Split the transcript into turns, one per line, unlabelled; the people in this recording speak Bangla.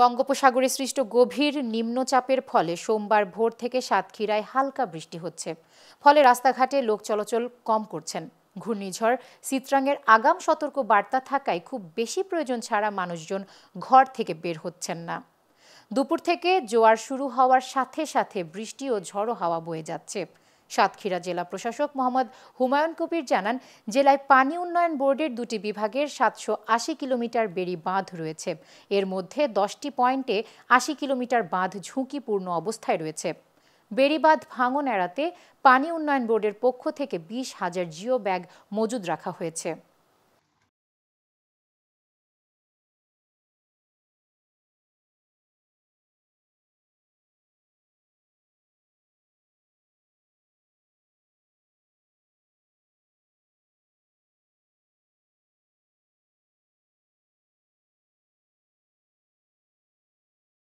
বঙ্গোপসাগরে সৃষ্ট গভীর নিম্নচাপের ফলে সোমবার ভোর থেকে সাতক্ষীরায় হালকা বৃষ্টি হচ্ছে ফলে রাস্তাঘাটে লোক চলাচল কম করছেন ঘূর্ণিঝড় সিত্রাংয়ের আগাম সতর্ক বার্তা থাকায় খুব বেশি প্রয়োজন ছাড়া মানুষজন ঘর থেকে বের হচ্ছেন না দুপুর থেকে জোয়ার শুরু হওয়ার সাথে সাথে বৃষ্টি ও ঝড়ো হাওয়া বয়ে যাচ্ছে সাতক্ষীরা জেলা প্রশাসক মোহাম্মদ হুমায়ুন কবির জানান জেলায় পানি উন্নয়ন বোর্ডের দুটি বিভাগের সাতশো আশি কিলোমিটার বেড়ি বাঁধ রয়েছে এর মধ্যে দশটি পয়েন্টে আশি কিলোমিটার বাঁধ ঝুঁকিপূর্ণ অবস্থায় রয়েছে বেড়িবাঁধ ভাঙন এড়াতে পানি উন্নয়ন বোর্ডের পক্ষ থেকে বিশ হাজার জিও ব্যাগ মজুদ রাখা হয়েছে